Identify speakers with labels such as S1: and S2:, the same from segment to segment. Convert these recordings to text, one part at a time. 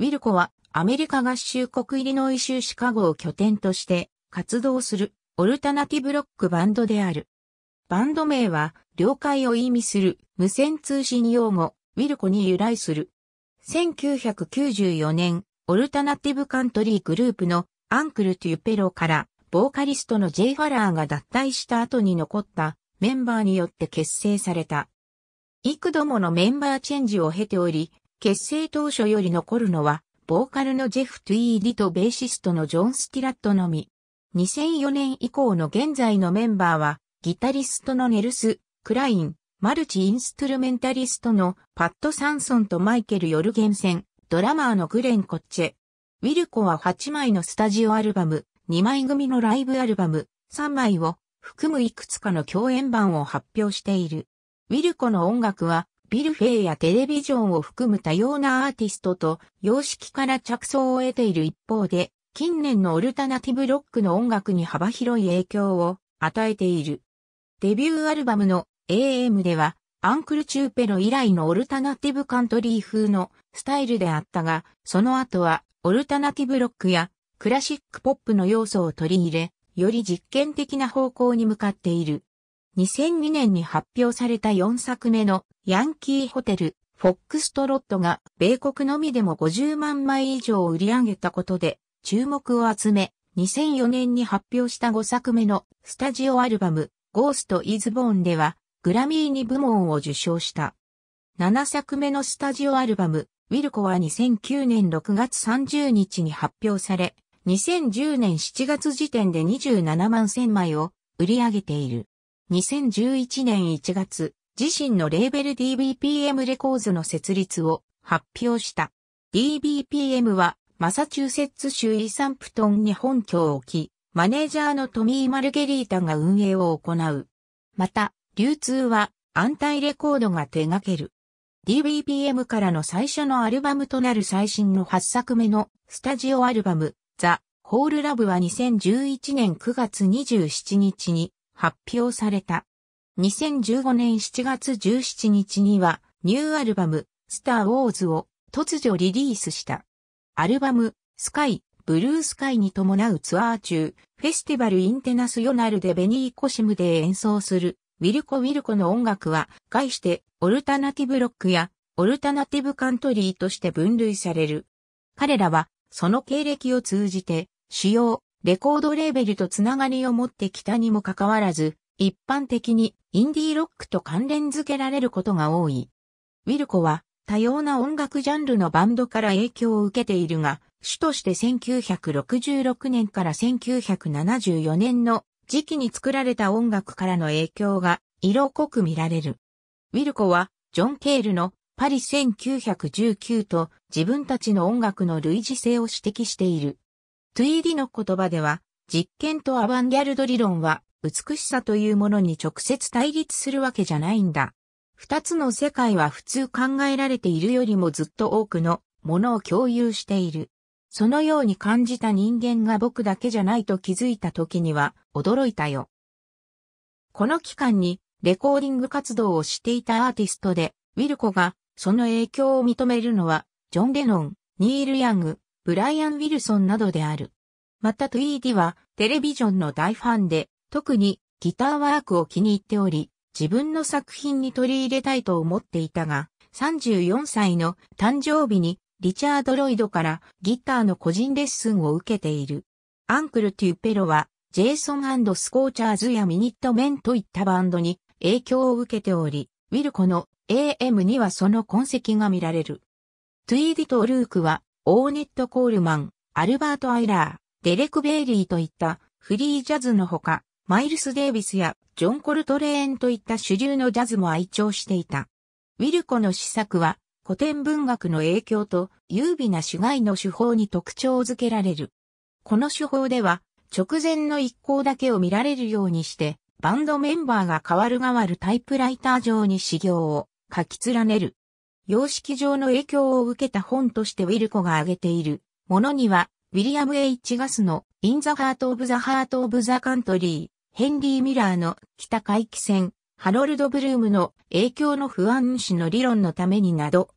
S1: ウィルコはアメリカ合衆国イリノイ州シカゴを拠点として活動するオルタナティブロックバンドである。バンド名は了解を意味する無線通信用語ウィルコに由来する。1994年、オルタナティブカントリーグループのアンクル・トゥ・ペロからボーカリストのジェイ・ファラーが脱退した後に残ったメンバーによって結成された。幾度ものメンバーチェンジを経ており、結成当初より残るのは、ボーカルのジェフ・トゥイーディとベーシストのジョン・スティラットのみ。2004年以降の現在のメンバーは、ギタリストのネルス・クライン、マルチインストゥルメンタリストのパット・サンソンとマイケル・ヨルゲンセン、ドラマーのグレン・コッチェ。ウィルコは8枚のスタジオアルバム、2枚組のライブアルバム、3枚を含むいくつかの共演版を発表している。ウィルコの音楽はビルフェイやテレビジョンを含む多様なアーティストと様式から着想を得ている一方で、近年のオルタナティブロックの音楽に幅広い影響を与えている。デビューアルバムの AM では、アンクルチューペロ以来のオルタナティブカントリー風のスタイルであったが、その後はオルタナティブロックやクラシックポップの要素を取り入れ、より実験的な方向に向かっている。2002年に発表された4作目のヤンキーホテル、フォックストロットが米国のみでも50万枚以上売り上げたことで注目を集め、2004年に発表した5作目のスタジオアルバム、ゴースト・イズ・ボーンでは、グラミーに部門を受賞した。7作目のスタジオアルバム、ウィルコは2009年6月30日に発表され、2010年7月時点で27万1000枚を売り上げている。2011年1月、自身のレーベル DBPM レコーズの設立を発表した。DBPM はマサチューセッツ州イサンプトンに本拠を置き、マネージャーのトミー・マルゲリータが運営を行う。また、流通は安泰レコードが手掛ける。DBPM からの最初のアルバムとなる最新の8作目のスタジオアルバム、ザ・ホールラブは2011年9月27日に発表された。2015年7月17日にはニューアルバムスター・ウォーズを突如リリースした。アルバムスカイ・ブルースカイに伴うツアー中、フェスティバル・インテナスヨナルでベニー・コシムで演奏するウィルコ・ウィルコの音楽は、概してオルタナティブロックやオルタナティブカントリーとして分類される。彼らは、その経歴を通じて、主要レコードレーベルとつながりを持ってきたにもかかわらず、一般的にインディーロックと関連づけられることが多い。ウィルコは多様な音楽ジャンルのバンドから影響を受けているが、主として1966年から1974年の時期に作られた音楽からの影響が色濃く見られる。ウィルコはジョン・ケールのパリ1919と自分たちの音楽の類似性を指摘している。トゥイーディの言葉では、実験とアバンギャルド理論は、美しさというものに直接対立するわけじゃないんだ。二つの世界は普通考えられているよりもずっと多くのものを共有している。そのように感じた人間が僕だけじゃないと気づいた時には驚いたよ。この期間にレコーディング活動をしていたアーティストで、ウィルコがその影響を認めるのは、ジョン・レノン、ニール・ヤング、ブライアン・ウィルソンなどである。またトゥイーディはテレビジョンの大ファンで、特にギターワークを気に入っており、自分の作品に取り入れたいと思っていたが、34歳の誕生日にリチャード・ロイドからギターの個人レッスンを受けている。アンクル・トゥ・ペロはジェイソンスコーチャーズやミニット・メンといったバンドに影響を受けており、ウィルコの AM にはその痕跡が見られる。トゥイーディとルークはオーネット・コールマン、アルバート・アイラー、デレク・ベイリーといったフリージャズのほか、マイルス・デイビスやジョン・コルトレーンといった主流のジャズも愛聴していた。ウィルコの試作は古典文学の影響と優美な主外の手法に特徴づけられる。この手法では直前の一行だけを見られるようにしてバンドメンバーが変わる変わるタイプライター上に修行を書き連ねる。様式上の影響を受けた本としてウィルコが挙げているものには、ウィリアム・ H・ ガスの In the Heart of the Heart of the Country、ヘンリー・ミラーの北回帰戦、ハロルド・ブルームの影響の不安視の理論のためになど、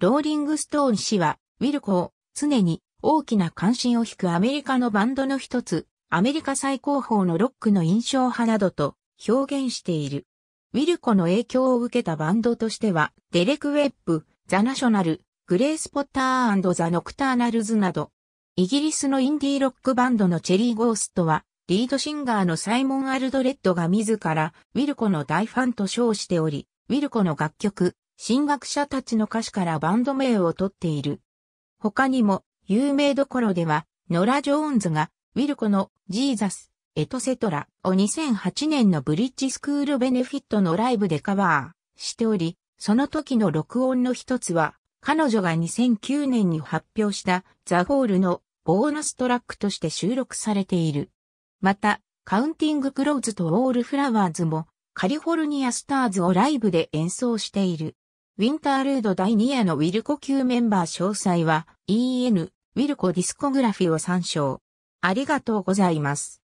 S1: ローリング・ストーン氏は、ウィルコを常に大きな関心を引くアメリカのバンドの一つ、アメリカ最高峰のロックの印象派などと表現している。ウィルコの影響を受けたバンドとしては、デレク・ウェップ、ザ・ナショナル、グレース・ポッターザ・ノクターナルズなど、イギリスのインディーロックバンドのチェリー・ゴーストは、リードシンガーのサイモン・アルドレッドが自ら、ウィルコの大ファンと称しており、ウィルコの楽曲、進学者たちの歌詞からバンド名を取っている。他にも、有名どころでは、ノラ・ジョーンズが、ウィルコのジーザス、エトセトラを2008年のブリッジスクールベネフィットのライブでカバーしており、その時の録音の一つは、彼女が2009年に発表したザ・ホールのボーナストラックとして収録されている。また、カウンティング・クローズとウォール・フラワーズもカリフォルニア・スターズをライブで演奏している。ウィンタールード第2夜のウィルコ級メンバー詳細は EN ウィルコディスコグラフィを参照。ありがとうございます。